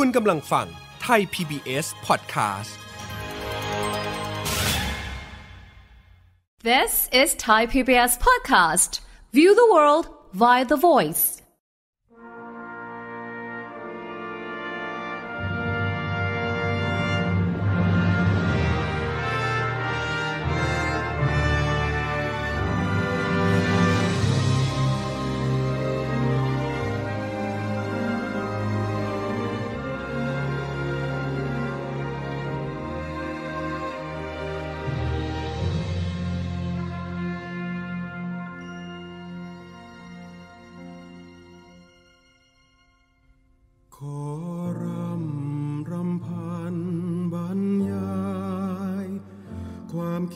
คุณกำลังฟังไทย PBS Podcast This is Thai PBS Podcast View the world via the voice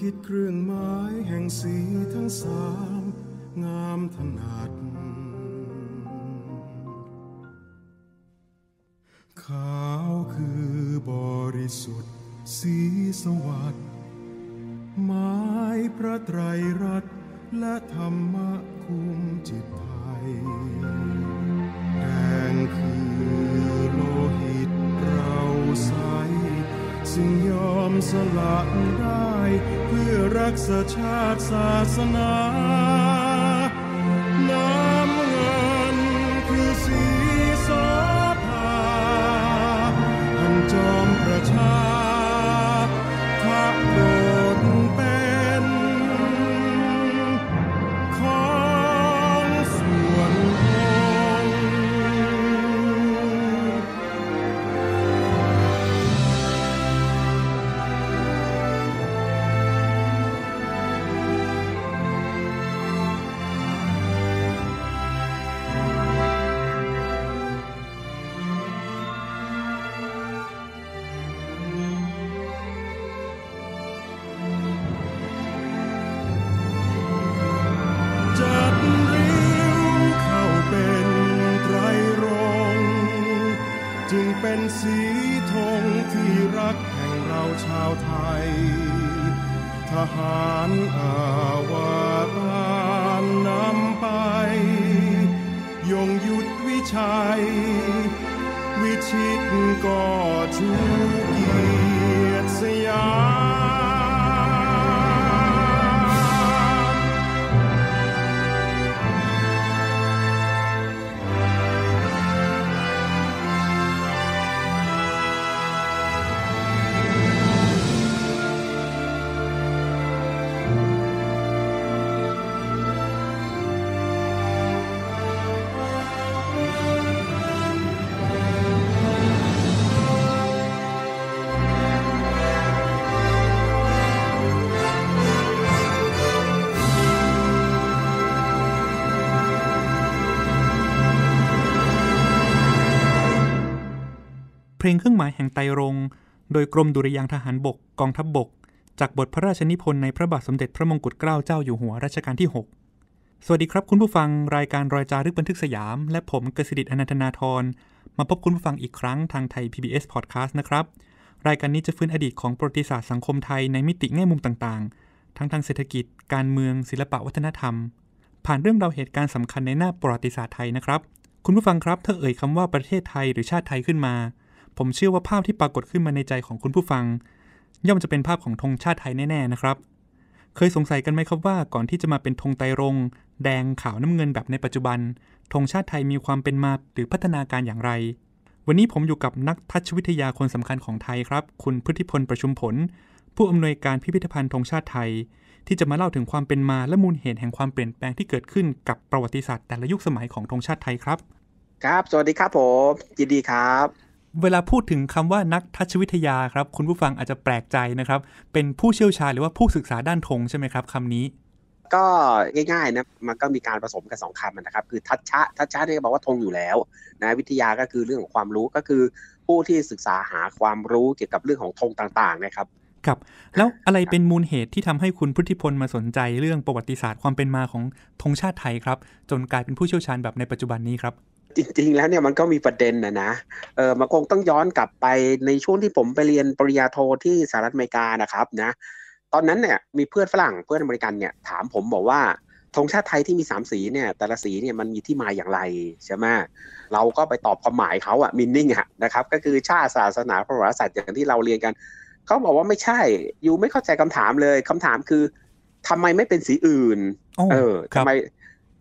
คิดเครื่องหมายแห่งสีทั้งสามงามถนัด ขาวคือบริสุทธิ์สีสวัสดิ์หมายพระไตรรัตน์และธรรมะคุมจิตไทยแดงคือโลหิตเราใสซึ่งยอมสละได้เพื่อรักษาชาติศาสนาลงเครื่องหมายแห่งไตรง โดยกรมดุริยางทหารบกกองทัพบบก จากบทพระราชนิพนธ์ในพระบาทสมเด็จพระมงกุฎเกล้าเจ้าอยู่หัวรัชกาลที่ 6 สวัสดีครับคุณผู้ฟังรายการรอยจารึกบันทึกสยาม และผมกสิดิ์อนันทนาทร มาพบคุณผู้ฟังอีกครั้งทางไทย PBS Podcast นะครับ รายการนี้จะฟื้นอดีตของประวัติศาสตร์สังคมไทยในมิติแง่มุมต่าง ๆ ทั้งทางเศรษฐกิจการเมืองศิลปะวัฒนธรรม ผ่านเรื่องราวเหตุการณ์สำาคัญในหน้าประวัติศาสตร์ไทยนะครับ คุณผู้ฟังครับถ้าเอ่ยคำว่าประเทศไทยหรือชาติไทยขึ้นมาผมเชื่อว่าภาพที่ปรากฏขึ้นมาในใจของคุณผู้ฟัง ย่อมจะเป็นภาพของธงชาติไทยแน่ ๆนะครับ เคยสงสัยกันไหมครับว่าก่อนที่จะมาเป็นธงไตรรง แดงขาวน้ำเงินแบบในปัจจุบันธงชาติไทยมีความเป็นมาหรือพัฒนาการอย่างไร วันนี้ผมอยู่กับนักทัชวิทยาคนสำคัญของไทยครับ คุณพุทธิพลประชุมผล ผู้อำนวยการพิพิธภัณฑ์ธงชาติไทย ที่จะมาเล่าถึงความเป็นมาและมูลเหตุแห่งความเปลี่ยนแปลงที่เกิดขึ้นกับประวัติศาสตร์ แต่ละยุคสมัยของธงชาติไทยครับ ครับ สวัสดีครับผมยินดีครับเวลาพูดถึงคำว่านักทัชวิทยาครับ คุณผู้ฟังอาจจะแปลกใจนะครับเป็นผู้เชี่ยวชาญหรือว่าผู้ศึกษาด้านธงใช่ไหมครับคำนี้ ก็ง่ายๆนะมันก็มีการผสมกันสองคำนะครับ คือทัชชะทัชชะเนี่ยบอกว่าธงอยู่แล้วนะวิทยาก็คือเรื่องของความรู้ก็คือผู้ที่ศึกษาหาความรู้เกี่ยวกับเรื่องของธงต่างๆนะครับครับ แล้วอะไรเป็นมูลเหตุที่ทำให้คุณพุทธิพลมาสนใจเรื่องประวัติศาสตร์ความเป็นมาของธงชาติไทยครับ จนกลายเป็นผู้เชี่ยวชาญแบบในปัจจุบันนี้ครับจริงๆ แล้วเนี่ยมันก็มีประเด็นนะนะเออมันคงต้องย้อนกลับไปในช่วงที่ผมไปเรียนปริญญาโทที่สหรัฐอเมริกานะครับนะ ตอนนั้นเนี่ยมีเพื่อนฝรั่งเพื่อนอเมริกันเนี่ย ถามผมบอกว่าธงชาติไทยที่มีสามสีเนี่ย แต่ละสีเนี่ยมันมีที่มาอย่างไร ใช่ไหมเราก็ไปตอบความหมายเขาอะมินนิ่งอะนะครับ ก็คือชาติศาสนาประวัติศาสตร์อย่างที่เราเรียนกันเขาบอกว่าไม่ใช่ อยู่ไม่เข้าใจคำถามเลย คำถามคือ ทำไมไม่เป็นสีอื่นเออทำไม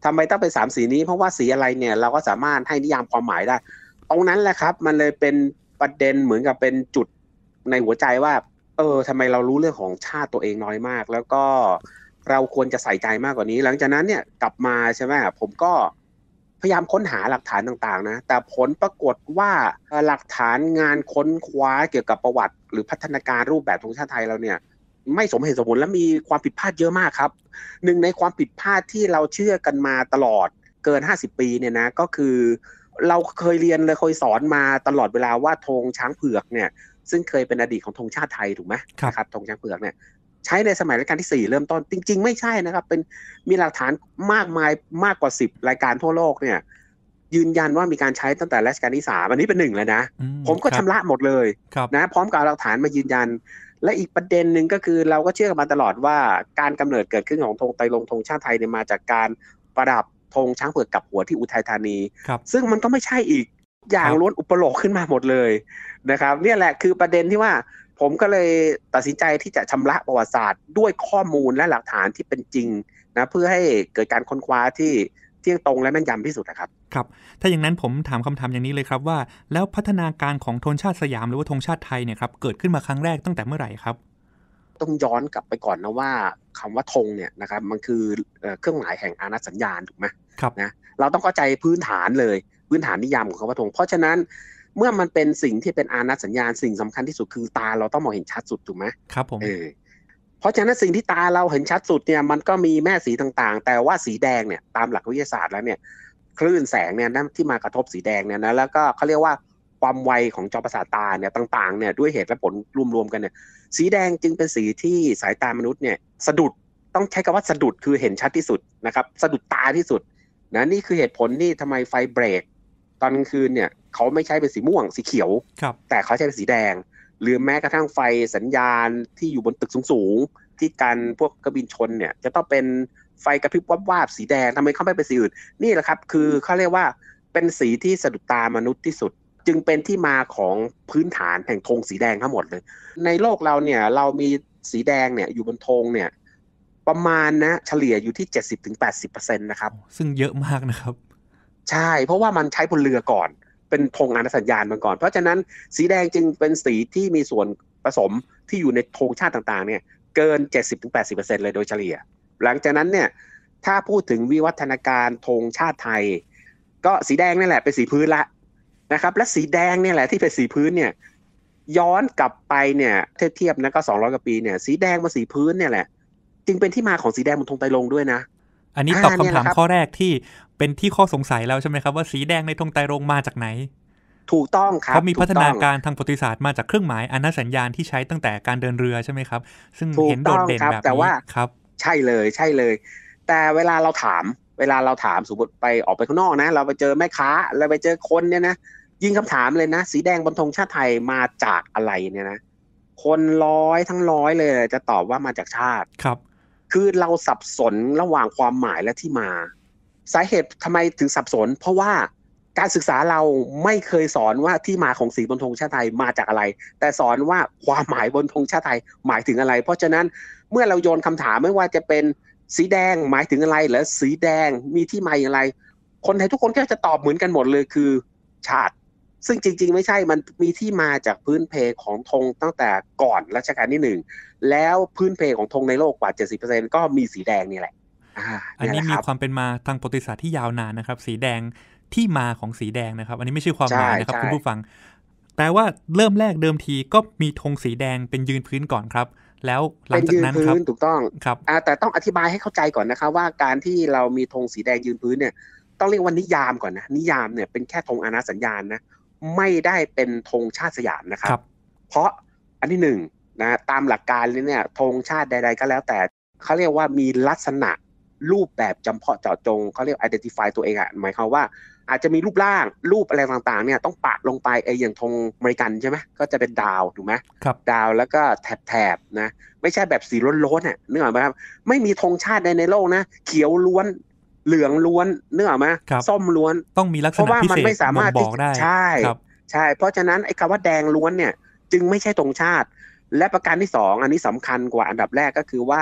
ทำไมต้องเป็นสามสีนี้เพราะว่าสีอะไรเนี่ยเราก็สามารถให้นิยามความหมายได้ตรงนั้นแหละครับ มันเลยเป็นประเด็นเหมือนกับเป็นจุดในหัวใจว่าเออทำไมเรารู้เรื่องของชาติตัวเองน้อยมาก แล้วก็เราควรจะใส่ใจมากกว่านี้ หลังจากนั้นเนี่ยกลับมาใช่ไหมผมก็พยายามค้นหาหลักฐานต่างๆนะแต่ผลปรากฏว่าหลักฐานงานค้นคว้าเกี่ยวกับประวัติหรือพัฒนาการรูปแบบของชาติไทยเราเนี่ยไม่สมเหตุสมผลและมีความผิดพลาดเยอะมากครับหนึ่งในความผิดพลาดที่เราเชื่อกันมาตลอดเกิน 50 ปีเนี่ยนะก็คือเราเคยเรียนเลยเคยสอนมาตลอดเวลาว่าธงช้างเผือกเนี่ยซึ่งเคยเป็นอดีตของธงชาติไทยถูกไหมครับธงช้างเผือกเนี่ยใช้ในสมัยรัชกาลที่ 4 เริ่มต้นจริงๆ ไม่ใช่นะครับ เป็นมีหลักฐานมากมายมากกว่า 10 รายการทั่วโลกเนี่ยยืนยันว่ามีการใช้ตั้งแต่รัชกาลที่สามอันนี้เป็นหนึ่งเลยนะ ผมก็ชำระหมดเลยนะพร้อมกับหลักฐานมายืนยัน และอีกประเด็นหนึ่งก็คือเราก็เชื่อกันมาตลอดว่าการกำเนิดเกิดขึ้นของธงไตรรงธงชาติไทยเนี่ยมาจากการประดับธงช้างเผือกกับหัวที่อุทัยธานี ซึ่งมันก็ไม่ใช่อีกอย่างล้วนอุปโลกขึ้นมาหมดเลยนะครับ เนี่ยแหละคือประเด็นที่ว่าผมก็เลยตัดสินใจที่จะชำระประวัติศาสตร์ด้วยข้อมูลและหลักฐานที่เป็นจริงนะเพื่อให้เกิดการค้นคว้าที่ที่ยงตรงและแม่นยำที่สุดนะครับครับ ถ้าอย่างนั้นผมถามคำถามอย่างนี้เลยครับว่า แล้วพัฒนาการของธงชาติสยามหรือว่าธงชาติไทยเนี่ยครับเกิดขึ้นมาครั้งแรกตั้งแต่เมื่อไหร่ครับต้องย้อนกลับไปก่อนนะว่าคำว่าธงเนี่ยนะครับมันคือเครื่องหมายแห่งอาณาสัญญาณถูกไหมครับนะเราต้องเข้าใจพื้นฐานเลยพื้นฐานนิยามของคำว่าธง เพราะฉะนั้นเมื่อมันเป็นสิ่งที่เป็นอาณาสัญญาณ สิ่งสำคัญที่สุดคือตาเราต้องมองเห็นชัดสุดถูกไหมครับผมเออเพราะฉะนั้นสิ่งที่ตาเราเห็นชัดสุดเนี่ยมันก็มีแม่สีต่างๆ แต่ว่าสีแดงเนี่ยตามหลักวิทยาศาสตร์แล้วเนี่ยคลื่นแสงเนี่ยที่มากระทบสีแดงเนี่ยนะแล้วก็เขาเรียกว่าความไวของจอประสาทตาเนี่ยต่างๆเนี่ยด้วยเหตุและผลรวมๆกันเนี่ยสีแดงจึงเป็นสีที่สายตามนุษย์เนี่ยสะดุดต้องใช้คำว่าสะดุดคือเห็นชัดที่สุดนะครับสะดุดตาที่สุดนะนี่คือเหตุผลนี่ทำไมไฟเบรก ตอนกลางคืนเนี่ยเขาไม่ใช้เป็นสีม่วงสีเขียวแต่เขาใช้เป็นสีแดงหรือแม้กระทั่งไฟสัญญาณที่อยู่บนตึกสูง ๆ ที่การพวกกระบินชนเนี่ย จะต้องเป็นไฟกระพริบวับวับสีแดงทำไมเขาไม่เป็นสีอื่น นี่แหละครับ คือเขาเรียกว่าเป็นสีที่สะดุดตามนุษย์ที่สุด จึงเป็นที่มาของพื้นฐานแห่งธงสีแดงทั้งหมดเลย ในโลกเราเนี่ยเรามีสีแดงเนี่ยอยู่บนธงเนี่ยประมาณนะ เฉลี่ยอยู่ที่ 7 0ต์นะครับซึ่งเยอะมากนะครับใช่ เพราะว่ามันใช้บนเรือก่อนเป็นธงอนุสัญญาณมาก่อน เพราะฉะนั้นสีแดงจึงเป็นสีที่มีส่วนผสมที่อยู่ในธงชาติต่างๆเนี่ยเกิน 70-80%เลยโดยเฉลี่ย หลังจากนั้นเนี่ยถ้าพูดถึงวิวัฒนาการธงชาติไทย ก็สีแดงนี่แหละเป็นสีพื้นละนะครับ และสีแดงนี่แหละที่เป็นสีพื้นเนี่ยย้อนกลับไปเนี่ย เทียบเทียบนะก็สองร้อยกว่าปีเนี่ยสีแดงมาสีพื้นเนี่ยแหละจึงเป็นที่มาของสีแดงบนธงไตลงด้วยนะอันนี้ตอบคำถามข้อแรกที่เป็นที่ข้อสงสัยแล้วใช่ไหมครับว่าสีแดงในธงไตรรงมาจากไหน ถูกต้องครับเขามีพัฒนาการทางประวัติศาสตร์มาจากเครื่องหมายอนัสัญญาณที่ใช้ตั้งแต่การเดินเรือใช่ไหมครับ ซึ่งเห็นโดดเด่นแบบนี้ครับ ใช่เลย ใช่เลย แต่เวลาเราถาม เวลาเราถามสมมติไปออกไปข้างนอกนะ เราไปเจอแม่ค้าเราไปเจอคนเนี่ยนะยิงคำถามเลยนะ สีแดงบนธงชาติไทยมาจากอะไรเนี่ยนะ คนร้อยทั้งร้อยเลย จะตอบว่ามาจากชาติ ครับคือเราสับสนระหว่างความหมายและที่มา สาเหตุทำไมถึงสับสน เพราะว่าการศึกษาเราไม่เคยสอนว่าที่มาของสีบนธงชาติไทยมาจากอะไร แต่สอนว่าความหมายบนธงชาติไทยหมายถึงอะไร เพราะฉะนั้นเมื่อเราโยนคำถามไม่ว่าจะเป็นสีแดงหมายถึงอะไรหรือสีแดงมีที่มาอย่างไร คนไทยทุกคนก็จะตอบเหมือนกันหมดเลยคือชาติซึ่งจริงๆไม่ใช่มันมีที่มาจากพื้นเพของธงตั้งแต่ก่อนรัชกาลที่หนึ่ง แล้วพื้นเพของธงในโลกกว่า 70%ก็มีสีแดงนี่แหละอันนี้มีความเป็นมาทางประวัติศาสตร์ที่ยาวนานนะครับ สีแดงที่มาของสีแดงนะครับ อันนี้ไม่ใช่ความหมายนะครับคุณผู้ฟัง แต่ว่าเริ่มแรกเดิมทีก็มีธงสีแดงเป็นยืนพื้นก่อนครับ แล้วหลังจากนั้นครับถูกต้องครับ แต่ต้องอธิบายให้เข้าใจก่อนนะครับ ว่าการที่เรามีธงสีแดงยืนพื้นเนี่ย ต้องเรียกว่านิยามก่อนนะนิยามเนี่ยเป็นแค่ธงอนาสัญญาณนะไม่ได้เป็นธงชาติสยามนะครับ เพราะอันที่หนึ่งนะตามหลักการเเนี่ยธงชาติใด ๆก็แล้วแต่เขาเรียกว่ามีลักษณะรูปแบบจำเพาะเจาะจงเขาเรียก identify ตัวเองอะหมายความว่าอาจจะมีรูปร่างรูปอะไรต่างๆเนี่ยต้องปะลงไปไอ้อย่างธงอเมริกันใช่ไหมก็จะเป็นดาวถูกไหมครับดาวแล้วก็แถบๆนะไม่ใช่แบบสีล้นๆเนี่ยนึกออกไหมครับไม่มีธงชาติใดในโลกนะ เขียวล้วนเหลืองล้วนเนื้อไหมส้มล้วนต้องมีลักษณะพิเศษเพราะว่ามันไม่สามารถบอกได้ใช่ใช่ เพราะฉะนั้นไอ้คำว่าแดงล้วนเนี่ย จึงไม่ใช่ตรงชาติและประการที่สอง อันนี้สำคัญกว่าอันดับแรกก็คือว่า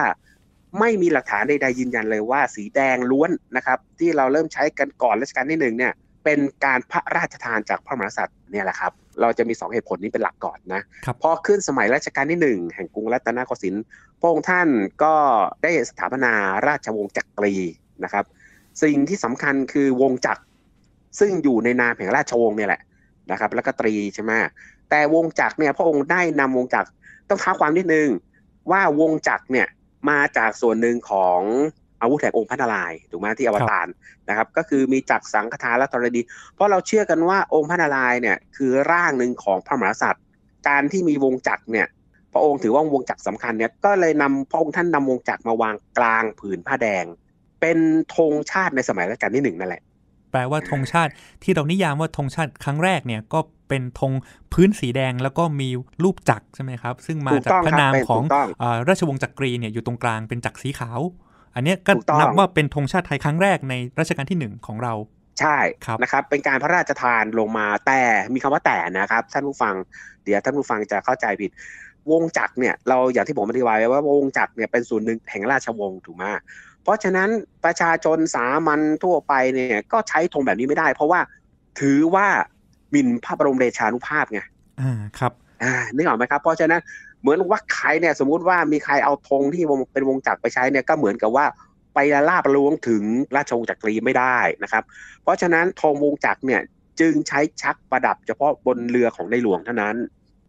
ไม่มีหลักฐานใดๆยืนยันเลยว่า สีแดงล้วนนะครับ ที่เราเริ่มใช้กันก่อนรัชกาลที่หนึ่งเนี่ยเป็นการพระราชทานจากพระมหากษัตริย์เนี่ยแหละครับ เราจะมี2เหตุผลนี้เป็นหลักก่อนนะพอขึ้นสมัยรัชกาลที่ 1 แห่งกรุงรัตนโกสินทร์พระองค์ท่านก็ได้สถาปนาราชวงศ์จักรีนะครับสิ่งที่สำคัญคือวงจักรซึ่งอยู่ในนามแห่งราชวงศ์เนี่ยแหละนะครับแล้วก็ตรีใช่ไหมแต่วงจักรเนี่ยพระองค์ได้นำวงจักรต้องท้าความนิดนึงว่าวงจักรเนี่ยมาจากส่วนหนึ่งของอาวุธแห่งองค์พระนารายณ์ถูกไหมที่อวตารนะครับก็คือมีจักรสังฆทานและธรณีเพราะเราเชื่อกันว่าองค์พระนารายณ์เนี่ยคือร่างหนึ่งของพระมหากษัตริย์การที่มีวงจักรเนี่ยพระองค์ถือว่าวงจักรสาคัญเนี่ยก็เลยนำพระองค์ท่านนำวงจักรมาวางกลางผืนผ้าแดงเป็นธงชาติในสมัยรัชกาลที่หนึ่งนั่นแหละ แปลว่าธงชาติที่เรานิยามว่าธงชาติครั้งแรกเนี่ยก็เป็นธงพื้นสีแดงแล้วก็มีรูปจักรใช่ไหมครับ ซึ่งมาจากพระนามของราชวงศ์จักรีเนี่ยอยู่ตรงกลางเป็นจักรสีขาวอันนี้ก็นับว่าเป็นธงชาติไทยครั้งแรกในรัชกาลที่หนึ่งของเรา ใช่นะครับเป็นการพระราชทานลงมาแต่มีคำว่าแต่นะครับท่านผู้ฟัง เดี๋ยวท่านผู้ฟังจะเข้าใจผิดวงจักรเนี่ยเราอย่างที่ผมอธิบายไว้ว่าวงจักรเนี่ยเป็นส่วนหนึ่งแห่งราชวงศ์ถูกไหมเพราะฉะนั้นประชาชนสามัญทั่วไปเนี่ยก็ใช้ธงแบบนี้ไม่ได้เพราะว่าถือว่าหมิ่นพระบรมเดชานุภาพไง อ่า ครับ อ่านึกออกไหมครับ เพราะฉะนั้นเหมือนว่าใครเนี่ยสมมุติว่ามีใครเอาธงที่เป็นวงจักรไปใช้เนี่ยก็เหมือนกับว่าไปละลาบลวงถึงราชวงศ์จักรีไม่ได้นะครับ เพราะฉะนั้นธงวงจักรเนี่ยจึงใช้ชักประดับ เฉพาะบนเรือของในหลวงเท่านั้น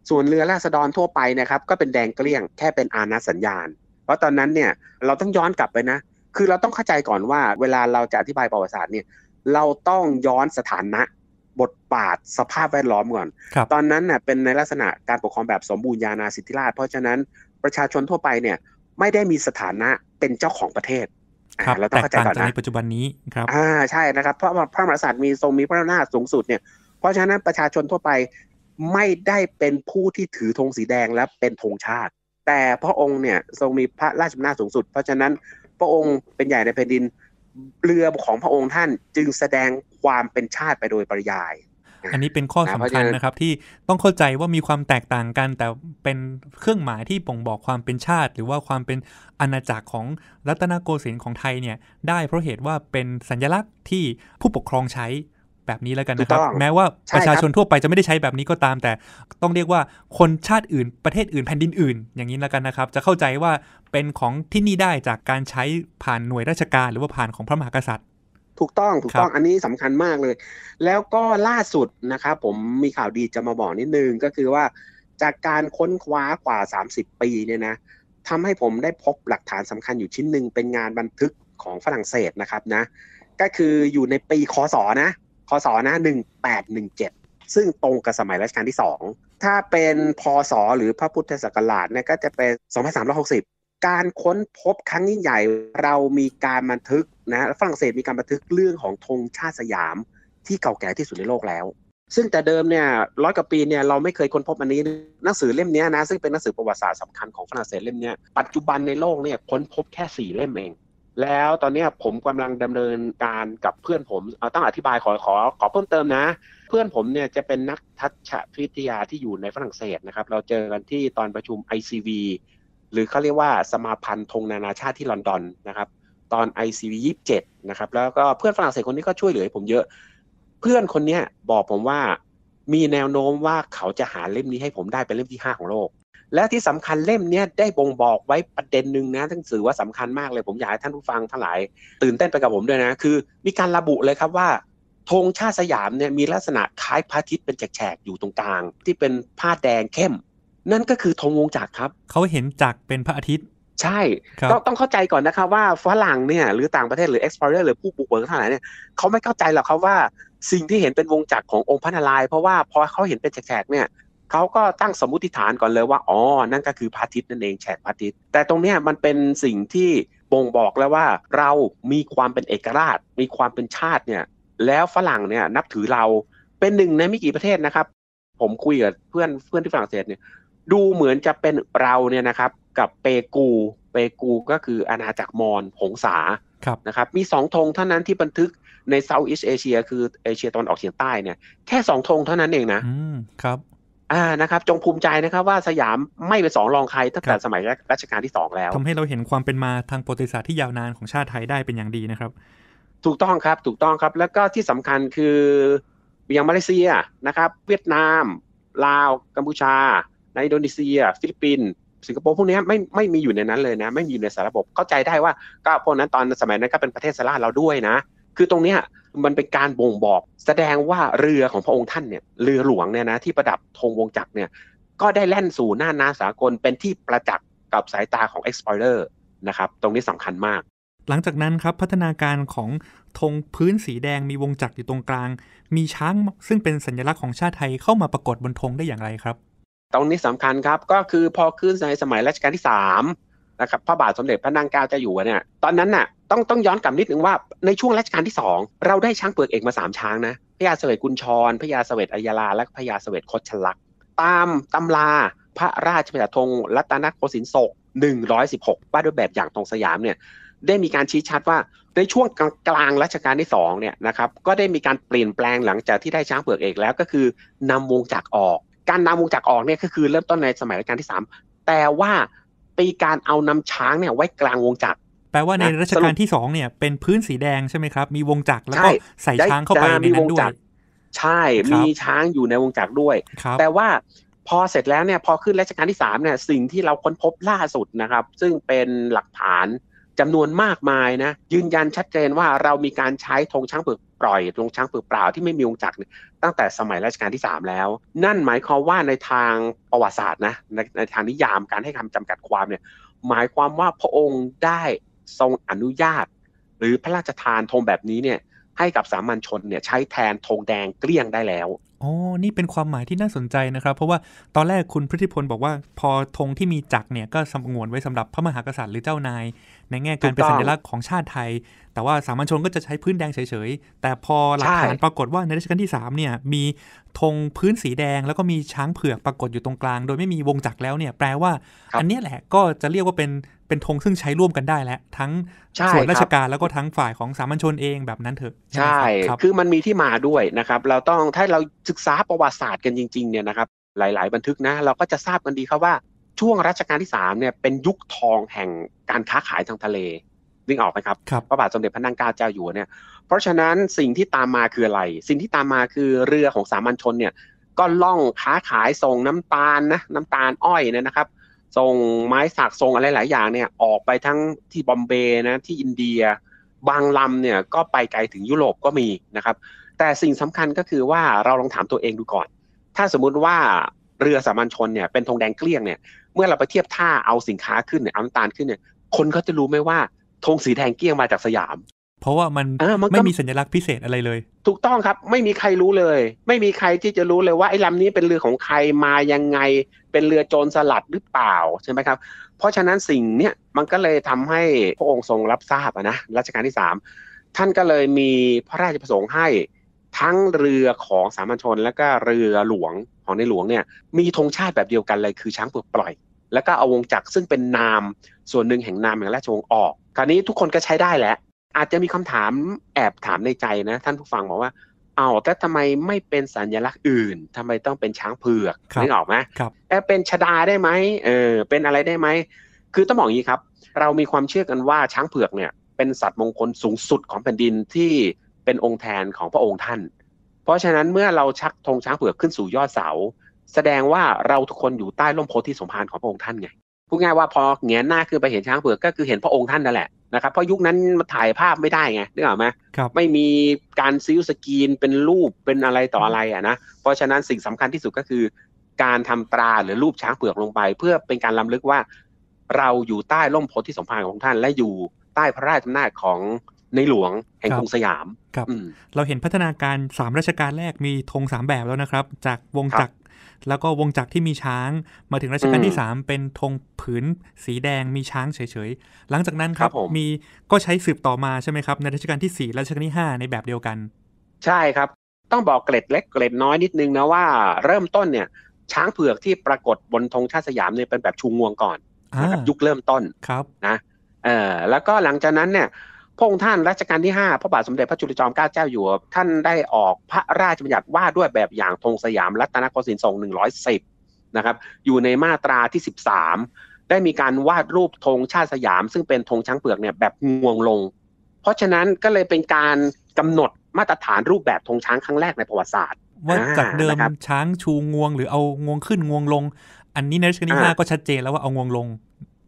ส่วนเรือราษฎรทั่วไปนะครับ ก็เป็นแดงเกลี้ยงแค่เป็นอาณาสัญญาณ เพราะตอนนั้นเนี่ยเราต้องย้อนกลับไปนะคือเราต้องเข้าใจก่อนว่าเวลาเราจะอธิบายประวัติศาสตร์เนี่ยเราต้องย้อนสถานะบทบาทสภาพแวดล้อมก่อน ตอนนั้นเน่ยเป็นในลักษณะการปกครองแบบสมบูรณาญาสิทธิราชเพราะฉะนั้นประชาชนทั่วไปเนี่ยไม่ได้มีสถานะเป็นเจ้าของประเทศครับเราต้องเข้าใจก่อนนะในปัจจุบันนี้ครับอ่าใช่นะครับเพราะว่าพระมหากษัตริย์มีทรงมีพระอำนาจสูงสุดเนี่ย เพราะฉะนั้นประชาชนทั่วไปไม่ได้เป็นผู้ที่ถือธงสีแดงและเป็นธงชาติ แต่พระองค์เนี่ยทรงมีพระราชอำนาจสูงสุดเพราะฉะนั้นพระองค์เป็นใหญ่ในแผ่นดินเรือของพระองค์ท่านจึงแสดงความเป็นชาติไปโดยปริยาย อันนี้เป็นข้อสำคัญนะครับที่ต้องเข้าใจว่ามีความแตกต่างกัน แต่เป็นเครื่องหมายที่บ่งบอกความเป็นชาติ หรือว่าความเป็นอาณาจักรของรัตนโกสินทร์ของไทยเนี่ยได้เพราะเหตุว่าเป็นสัญลักษณ์ที่ผู้ปกครองใช้แบบนี้แล้วกันนะครับแม้ว่าประชาชนทั่วไปจะไม่ได้ใช้แบบนี้ก็ตาม แต่ต้องเรียกว่าคนชาติอื่น ประเทศอื่นแผ่นดินอื่น อย่างนี้แล้วกันนะครับ จะเข้าใจว่าเป็นของที่นี่ได้จากการใช้ผ่านหน่วยราชการหรือว่าผ่านของพระมหากษัตริย์ ถูกต้องถูกต้องอันนี้สำคัญมากเลย แล้วก็ล่าสุดนะครับ ผมมีข่าวดีจะมาบอกนิดนึงก็คือว่าจากการค้นคว้ากว่า 30ปีเนี่ยนะทำให้ผมได้พบหลักฐานสำคัญอยู่ชิ้นหนึ่งเป็นงานบันทึกของฝรั่งเศสนะครับนะ ก็คืออยู่ในปีคศนะพศ นะ1817 ซึ่งตรงกับสมัยรัชกาลที่ 2 ถ้าเป็นพศ หรือพระพุทธศักราชเนี่ยก็จะเป็น 2360 การค้นพบครั้งยิ่งใหญ่ เรามีการบันทึกนะฝรั่งเศสมีการบันทึกเรื่องของธงชาติสยาม ที่เก่าแก่ที่สุดในโลกแล้ว ซึ่งแต่เดิมเนี่ยร้อยกว่าปีเนี่ยเราไม่เคยค้นพบอันนี้หนังสือเล่มนี้นะซึ่งเป็นหนังสือประวัติศาสตร์สำคัญของฝรั่งเศสเล่มนี้ปัจจุบันในโลกเนี่ยค้นพบแค่4เล่มเองแล้วตอนนี้ผมกำลังดำเนินการกับเพื่อนผมเอาต้องอธิบายขอขอขอเพิ่มเติมนะ เพื่อนผมเนี่ยจะเป็นนักทัชวิทยาที่อยู่ในฝรั่งเศสนะครับเราเจอกันที่ตอนประชุม ICV หรือเขาเรียกว่า สมาพันธ์ธงนานาชาติที่ลอนดอนนะครับ ตอน ICV 27นะครับแล้วก็เพื่อนฝรั่งเศสคนนี้ก็ช่วยเหลือผมเยอะ เพื่อนคนนี้บอกผมว่ามีแนวโน้มว่าเขาจะหาเล่มนี้ให้ผมได้เป็นเล่มที่ 5 ของโลกและที่สำคัญเล่มนี้ได้บ่งบอกไว้ประเด็นหนึ่งนะทั้งสื่อว่าสำคัญมากเลยผมอยากให้ท่านผู้ฟังทั้งหลาย ตื่นเต้นไปกับผมด้วยนะ คือมีการระบุเลยครับว่าธงชาติสยามเนี่ยมีลักษณะคล้ายพระอาทิตย์เป็นแฉกๆ อยู่ตรงกลาง ที่เป็นผ้าแดงเข้ม นั่นก็คือธงวงจักรครับเขาเห็นจักรเป็นพระอาทิตย์ ใช่ ต้องต้องเข้าใจก่อนนะครับว่าฝรั่งเนี่ยหรือต่างประเทศหรือ explorer หรือผู้ปลุกเบิกทั้งหลายเนี่ยเขาไม่เข้าใจหรอกครับว่าสิ่งที่เห็นเป็นวงจักรขององค์พระนารายณ์เพราะว่าพอเขาเห็นเป็นแฉกเนี่ยเขาก็ตั้งสมมติฐานก่อนเลยว่า อ๋อ นั่นก็คือพระอาทิตย์นั่นเองแฉกพระอาทิตย์ แต่ตรงนี้มันเป็นสิ่งที่บ่งบอกแล้วว่าเรามีความเป็นเอกราช มีความเป็นชาติเนี่ย แล้วฝรั่งเนี่ยนับถือเราเป็นหนึ่งในไม่กี่ประเทศนะครับ ผมคุยกับเพื่อนเพื่อนที่ฝรั่งเศสเนี่ยดูเหมือนจะเป็นเราเนี่ยนะครับกับเปกูเปกูก็คืออาณาจักรมอญผงสานะครับ มีสองธงเท่านั้นที่บันทึกในเซาท์อีสเอเชียคือเอเชียตอนออกเฉียงใต้เนี่ย แค่สองธงเท่านั้นเองนะครับอ่านะครับจงภูมิใจนะครับว่าสยามไม่เป็นสองรองใครตั้งแต่สมัยรัชกาลที่สองแล้วทำให้เราเห็นความเป็นมาทางประวัติศาสตร์ที่ยาวนานของชาติไทยได้เป็นอย่างดีนะครับ ถูกต้องครับถูกต้องครับแล้วก็ที่สำคัญคืออย่างมาเลเซียนะครับ เวียดนาม ลาว กัมพูชาในอินโดนีเซีย ฟิลิปปินส์สิงคโปร์ พวกนี้ไม่ไม่มีอยู่ในนั้นเลยนะไม่มีอยู่ในสารบบเข้าใจได้ว่าก็พวกนั้นตอนสมัยนั้นก็เป็นประเทศสลาเราด้วยนะคือตรงเนี้ยมันเป็นการบ่งบอกแสดงว่าเรือของพระองค์ท่านเนี่ยเรือหลวงเนี่ยนะที่ประดับธงวงจักรเนี่ยก็ได้แล่นสู่หน้านาสากลเป็นที่ประจักษ์กับสายตาของเอ็กซ e x p เลอร์นะครับตรงนี้สำคัญมาก หลังจากนั้นครับพัฒนาการของธงพื้นสีแดงมีวงจักรอยู่ตรงกลาง มีช้างซึ่งเป็นสัญลักษณ์ของชาติไทยเข้ามาปรากฏบนธงได้อย่างไรครับตรงนี้สำคัญครับก็คือพอขึ้นในสมัยรัชกาลที่3นะครับพระบาทสมเด็จพระนางเก้าจะอยู่เนี่ยตอนนั้นน่ะต้องต้องย้อนกลับนิดนึงว่า ในช่วงรัชกาลที่ 2 เราได้ช้างเปลือกเอกมา 3 ช้างนะพญาเสวตกุญชรพญาเสวตอัยลาและพญาเสวตคดชลักตามตำราพระราชปรัชาทงรัตนโกสินทร์ศก 116 ว่าด้วยแบบอย่างตรงสยามเนี่ยได้มีการชี้ชัดว่าในช่วงกลางรัชกาลที่2เนี่ยนะครับก็ได้มีการเปลี่ยนแปลงหลังจากที่ได้ช้างเปลือกเอกแล้วก็คือนำวงจักรออก การนำวงจักรออกเนี่ยก็คือเริ่มต้นในสมัยรัชกาลที่ 3 แต่ว่าตีการเอานำช้างเนี่ย ไว้กลางวงจักร แปลว่าในรัชกาลที่สองเนี่ย เป็นพื้นสีแดงใช่ไหมครับ มีวงจักรแล้วก็ใส่ช้างเข้าไปในนั้นด้วย ใช่ มีช้างอยู่ในวงจักรด้วย แต่ว่าพอเสร็จแล้วเนี่ยพอขึ้นรัชกาลที่สามเนี่ยสิ่งที่เราค้นพบล่าสุดนะครับ ซึ่งเป็นหลักฐานจำนวนมากมายนะยืนยันชัดเจนว่าเรามีการใช้ธงช้างเผือกปล่อยธงช้างเผือกเปล่าที่ไม่มีองค์จักรตั้งแต่สมัยรัชกาลที่ 3 แล้ว นั่นหมายความว่าในทางประวัติศาสตร์นะในในทางนิยามการให้คำจำกัดความเนี่ยหมายความว่าพระองค์ได้ทรงอนุญาต หรือพระราชทานธงแบบนี้เนี่ยให้กับสามัญชนเนี่ยใช้แทนธงแดงเกลี้ยงได้แล้วอ๋อ นี่เป็นความหมายที่น่าสนใจนะครับ เพราะว่าตอนแรกคุณพฤธิพลบอกว่า พอธงที่มีจักเนี่ยก็สงวนไว้สำหรับพระมหากษัตริย์หรือเจ้านาย ในแง่การเป็นสัญลักษณ์ของชาติไทยแต่ว่าสามัญชนก็จะใช้พื้นแดงเฉยๆ แต่พอหลักฐานปรากฏว่าในรัชกาลที่3เนี่ยมีธงพื้นสีแดงแล้วก็มีช้างเผือกปรากฏอยู่ตรงกลาง โดยไม่มีวงจักรแล้วเนี่ยแปลว่าอันนี้แหละก็จะเรียกว่าเป็นเป็นธงซึ่งใช้ร่วมกันได้แล้วทั้งส่วนราชการแล้วก็ทั้งฝ่ายของสามัญชนเองแบบนั้นเถอะ ใช่คคือมันมีที่มาด้วยนะครับเราต้องถ้าเราศึกษาประวัติศาสตร์กันจริงๆเนี่ยนะครับหลาย ๆบันทึกนะเราก็จะทราบกันดีครับว่า ช่วงรัชกาลที่3เนี่ยเป็นยุคทองแห่งการค้าขายทางทะเลนึกออกไหมครับพระบาทสมเด็จพระนั่งเกล้าเจ้าอยู่เนี่ยเพราะฉะนั้นสิ่งที่ตามมาคืออะไร สิ่งที่ตามมาคือเรือของสามัญชนเนี่ยก็ล่องค้าขายส่งน้ำตาลนะน้ำตาลอ้อยเนี่ยนะครับส่งไม้สักส่งอะไรหลายอย่างเนี่ยออกไปทั้งที่บอมเบย์นะที่อินเดีย บางลำเนี่ยก็ไปไกลถึงยุโรปก็มีนะครับแต่สิ่งสำคัญก็คือว่าเราลองถามตัวเองดูก่อน ถ้าสมมุติว่าเรือสามัญชนเนี่ยเป็นธงแดงเกลี้ยงเนี่ยเมื่อเราไปเทียบท่า เอาสินค้าขึ้นเนี่ยอน้ำตาลขึ้นเนี่ยคนเขาจะรู้ไหมว่าธงสีแดงเกี้ยงมาจากสยาม เพราะว่ามันนไม่มีสัญลักษณ์พิเศษอะไรเลย ถูกต้องครับ ไม่มีใครรู้เลย ไม่มีใครที่จะรู้เลยว่าไอ้ลำนี้เป็นเรือของใครมายังไง เป็นเรือโจรสลัดหรือเปล่าใช่ไหมครับ เพราะฉะนั้นสิ่งเนี้ยมันก็เลยทำให้พระองค์ทรงรับทราบนะ รัชกาลที่สามท่านก็เลยมีพระราชประสงค์ให้ทั้งเรือของสามัญชน และก็เรือหลวงของในหลวงเนี่ยมีธงชาติแบบเดียวกันเลยคือช้างเปลือกปล่อย แล้วก็เอาวงจักรซึ่งเป็นนามส่วนหนึ่งแห่งนามแห่งราชวงศ์ออกคราวนี้ทุกคนก็ใช้ได้แหละ อาจจะมีคำถามแอบถามในใจนะท่านผู้ฟังบอกว่า เอาแต่ทำไมไม่เป็นสัญลักษณ์อื่น ทำไมต้องเป็นช้างเผือกนึกออกไหมแต่เป็นชดาได้ไหมเออ เป็นอะไรได้ไหม คือต้องบอกอย่างนี้ครับ เรามีความเชื่อกันว่าช้างเผือกเนี่ย เป็นสัตว์มงคลสูงสุดของแผ่นดินที่เป็นองค์แทนของพระองค์ท่าน เพราะฉะนั้นเมื่อเราชักธงช้างเผือกขึ้นสู่ยอดเสาแสดงว่าเราทุกคนอยู่ใต้ร่มโพธิสมภารของพระองค์ท่านไงพูดง่ายว่าพอเงียหน้าขึ้นไปเห็นช้างเผือกก็คือเห็นพระองค์ท่านนั่นแหละนะครับเพราะยุคนั้นมาถ่ายภาพไม่ได้ไงนึกออกไหมไม่มีการซ้ลสกรีนเป็นรูปเป็นอะไรต่ออะไรอ่ะนะเพราะฉะนั้นสิ่งสำคัญที่สุดก็คือการทำตราหรือรูปช้างเผือกลงไป เพื่อเป็นการล้าลึกว่าเราอยู่ใต้ร่มโพธิสมภารของท่าน และอยู่ใต้พระราชอำนาจของในหลวงแห่งกรุงสยามครับเราเห็นพัฒนาการสามราชการแรกมีธงสามแบบแล้วนะครับจากวงจักรแล้วก็วงจักรที่มีช้างมาถึงรัชกาลที่3 เป็นธงผืนสีแดงมีช้างเฉยๆ หลังจากนั้นครับรบมีก็ใช้สืบต่อมาใช่ไหมครับ ในรัชกาลที่4ี่รัชกาลที่5ในแบบเดียวกัน ใช่ครับ ต้องบอกเกร็ดเล็กเกร็ดน้อยนิดนึงนะว่า เริ่มต้นเนี่ย ช้างเผือกที่ปรากฏบนธงชาติสยามเนี่ยเป็นแบบชูงวงก่อนนะครับยุคเริ่มต้นครับนะเออแล้วก็หลังจากนั้นเนี่ยพระองค์ท่านรัชกาลที่ 5พระบาทสมเด็จพระจุลจอมเกล้าเจ้าอยู่หัวท่านได้ออกพระราชบัญญัติ ว่าด้วยแบบอย่างธงสยามรัตนโกสินทร์ทรง110นะครับ อยู่ในมาตราที่ 13 ได้มีการวาดรูปธงชาติสยาม ซึ่งเป็นธงช้างเผือกเนี่ยแบบงวงลง เพราะฉะนั้นก็เลยเป็นการกำหนดมาตรฐานรูปแบบธงช้างครั้งแรกในประวัติศาสตร์ว่าจากเดิมช้างชูงวง หรือเอางวงขึ้นงวงลง อันนี้ในรัชกาลที่5ก็ชัดเจนแล้วว่าเอางวงลง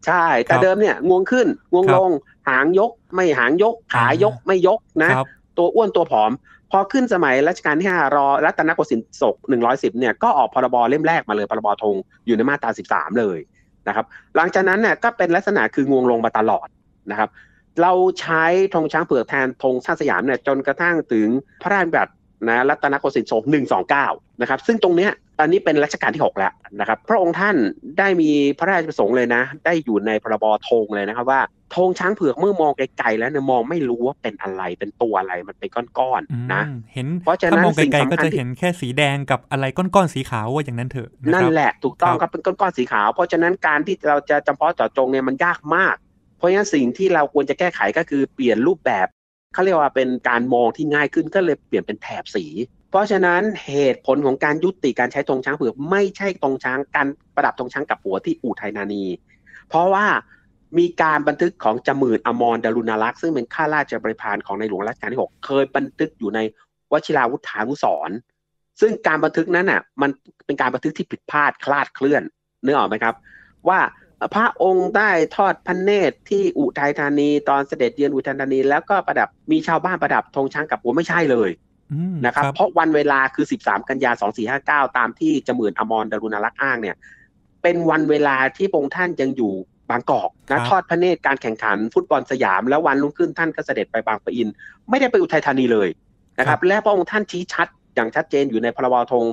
ใช่แต่เดิมเนี่ยงวงขึ้น งวงลงหางยก ไม่หางยก ขายก ไม่ยกนะตัวอ้วนตัวผอม พอขึ้นสมัยรัชกาลที่5รอรัตนโกสินทร์ศก110เนี่ยก็ออกพรบเล่มแรกมาเลย พรบธงอยู่ในมาตรา 13 เลยนะครับ หลังจากนั้นเนี่ยก็เป็นลักษณะคืองวงลงมาตลอดนะครับ เราใช้ธงช้างเผือกแทนธงชาติสยามเนี่ยจนกระทั่งถึงพระราชบัญญัตินะรัตนโกสินทร์ศก129นะครับซึ่งตรงเนี้ยอันนี้เป็นรัชกาลที่6แล้วนะครับพระองค์ท่านได้มีพระราชประสงค์เลยนะ ได้อยู่ในพรบธงเลยนะครับว่าธงช้างเผือกเมื่อมองไกลๆแล้วเนี่ยมองไม่รู้ว่าเป็นอะไรเป็นตัวอะไรมันเป็นก้อนๆนะเห็นเพราะฉะนั้นมองไกลๆก็จะเห็นแค่สีแดงกับอะไรก้อนๆสีขาวว่าอย่างนั้นเถอะนั่นแหละถูกต้องครับเป็นก้อนๆสีขาวเพราะฉะนั้นการที่เราจะจำเพาะเจาะจงเนี่ยมันยากมาก เพราะฉะนั้นสิ่งที่เราควรจะแก้ไขก็คือเปลี่ยนรูปแบบเขาเรียกว่าเป็นการมองที่ง่ายขึ้นก็เลยเปลี่ยนเป็นแถบสีเพราะฉะนั้นเหตุผลของการยุติการใช้ธงช้างเผือกไม่ใช่ธงช้างการประดับธงช้างกับหัวที่อู่ไทยนานี เพราะว่ามีการบันทึกของจมื่นอมรดารุณลักษ์ซึ่งเป็นข้าราชบริพารของในหลวงรัชกาลที่ 6 เคยบันทึกอยู่ใน วชิราวุธานุสรซึ่งการบันทึกนั้นอ่ะมันเป็นการบันทึกที่ผิดพลาดคลาดเคลื่อนนึกออกไหมครับ ว่าพระองค์ได้ทอดพระเนตรที่อุทัยธานี ตอนเสด็จเยือนอุทัยธานี แล้วก็ประดับมีชาวบ้านประดับธงช้างกับหัวไม่ใช่เลยนะครับเพราะวันเวลาคือ 13 กันยา2459 ตามที่จมื่นอมรดารุณรักษ์อ้างเนี่ยเป็นวันเวลาที่พงค์ท่านยังอยู่บางกอกนะทอดพระเนตรการแข่งขัน ฟุตบอลสยามแล้ววันรุ่งขึ้นท่านก็เสด็จไปบางปะอิน ไม่ได้ไปอุทัยธานีเลยนะครับและพระองค์ท่านชี้ชัด อย่างชัดเจนอยู่ในพรบธง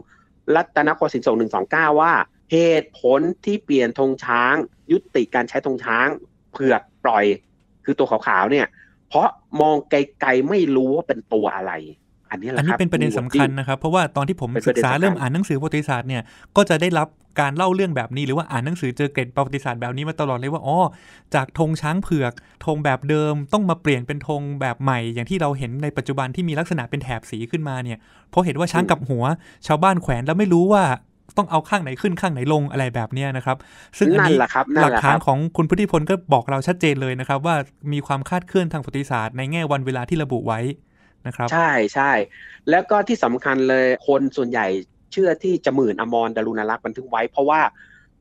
รัตนโกสินทร์สองเก้าว่าเหตุผลที่เปลี่ยนธงช้าง ยุติการใช้ธงช้างเผือกปล่อยคือตัวขาวๆเนี่ยเพราะมองไกลๆไม่รู้ว่าเป็นตัวอะไรนนี้แหละอันนี้เป็นประเด็นสำคัญนะครับเพราะว่าตอนที่ผมศึกษาเริ่มอ่านหนังสือประวัติศาสตร์เนี่ยก็จะได้รับการเล่าเรื่องแบบนี้หรือว่าอ่านหนังสือเจอเกตประวัติศาสตร์แบบนี้มาตลอดเลยว่าอ๋อจากธงช้างเผือกธงแบบเดิมต้องมาเปลี่ยนเป็นธงแบบใหม่ อย่างที่เราเห็นในปัจจุบันที่มีลักษณะเป็นแถบสีขึ้นมาเนี่ยเพราะเห็นว่าช้างกับหัว ชาวบ้านแขวนแล้วไม่รู้ว่าต้องเอาข้างไหนขึ้นข้างไหนลงอะไรแบบนี้นะครับซึ่งอันนี้หลักฐานของคุณพุทธิพลก็บอกเราชัดเจนเลยนะครับว่ามีความคาดเคลื่อนทางประวัติศาสตร์ในแง่วันเวลาที่ระบุไว้นะครับใช่ใช่แล้วก็ที่สำคัญเลยคนส่วนใหญ่เชื่อที่จะหมื่นอมรดารุณรักษ์บันทึกไว้เพราะว่า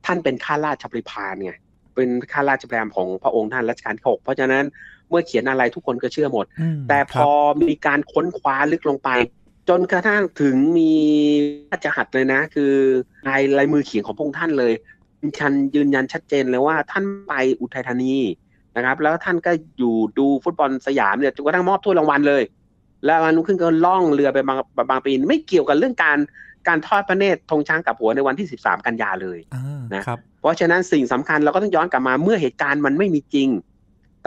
ท่านเป็นข้าราชบริพารไงเป็นข้าราชบริพารของพระองค์ท่านรัชกาลที่หกเพราะฉะนั้นเมื่อเขียนอะไรทุกคนก็เชื่อหมด แต่พอมีการค้นคว้าลึกลงไป จนกระทั่งถึงมีราชหัดเลยนะ คือลายลายมือเขียนของพระองค์ท่านเลยชันยืนยันชัดเจนเลยว่าท่านไปอุทัยธานีนะครับ แล้วท่านก็อยู่ดูฟุตบอลสยามเนี่ยจนกระทั่งมอบถ้วยรางวัลเลยแล้วมันขึ้นก็ล่องเรือไปบางบางปีน ไม่เกี่ยวกับเรื่องการการทอดพระเนตรธงช้างกับหัวในวันที่ 13 กันยาเลยนะครับเพราะฉะนั้นสิ่งสำคัญเราก็ต้องย้อนกลับมาเมื่อเหตุการณ์มันไม่มีจริง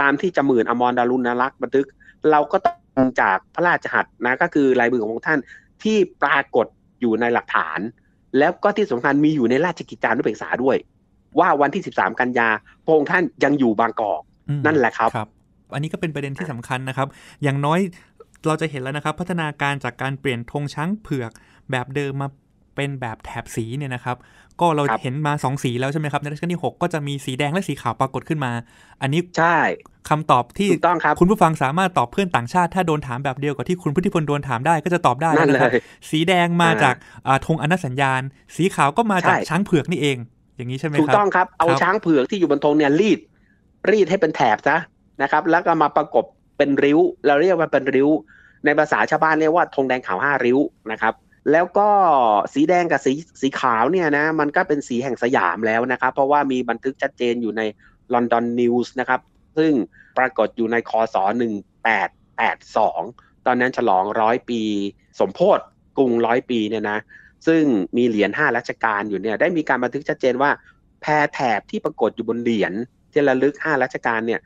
ตามที่จมื่นอมรดารุณรักษ์บันทึกเราก็ต้องจากพระราชหัตถ์นะก็คือลายมือของท่านที่ปรากฏอยู่ในหลักฐาน แล้วก็ที่สำคัญมีอยู่ในราชกิจจานุเบกษาด้วย ว่าวันที่13กันยาพระองค์ท่านยังอยู่บางกอกนั่นแหละครับรบอันนี้ก็เป็นประเด็นที่สำคัญนะครับ อย่างน้อยเราจะเห็นแล้วนะครับพัฒนาการจากการเปลี่ยนธงช้างเผือกแบบเดิมมาเป็นแบบแถบสีเนี่ยนะครับ ก็เราเห็นมา 2 สีแล้วใช่ไหมครับในรัชกาลที่ 6 ก็จะมีสีแดงและสีขาวปรากฏขึ้นมา อันนี้ใช่คำตอบที่ถูกต้องครับคุณผู้ฟังสามารถตอบเพื่อนต่างชาติ ถ้าโดนถามแบบเดียวกับที่คุณพุทธิพลโดนถามได้ก็จะตอบได้นั่นเลยสีแดงมาจากธงอนัสัญญาณสีขาวก็มาจากช้างเผือกนี่เอง อย่างนี้ใช่ไหมครับถูกต้องครับเอาช้างเผือกที่อยู่บนธงเนี่ยรีด รีดให้เป็นแถบซะนะครับ แล้วก็มาประกบเป็นริ้ว เราเรียกว่าเป็นริ้ว ในภาษาชาวบ้านเรียกว่าธงแดงขาวห้าริ้วนะครับ แล้วก็สีแดงกับสีสีขาวเนี่ยนะ มันก็เป็นสีแห่งสยามแล้วนะครับ เพราะว่ามีบันทึกชัดเจนอยู่ในลอนดอนนิวส์นะครับ ซึ่งปรากฏอยู่ในคศ1882 ตอนนั้นฉลองร้อยปี สมโพธิกรุงร้อยปีเนี่ยนะ ซึ่งมีเหรียญห้ารัชกาลอยู่เนี่ย ได้มีการบันทึกชัดเจนว่าแพรแถบที่ปรากฏอยู่บนเหรียญที่ระลึกห้ารัชกาลเนี่ย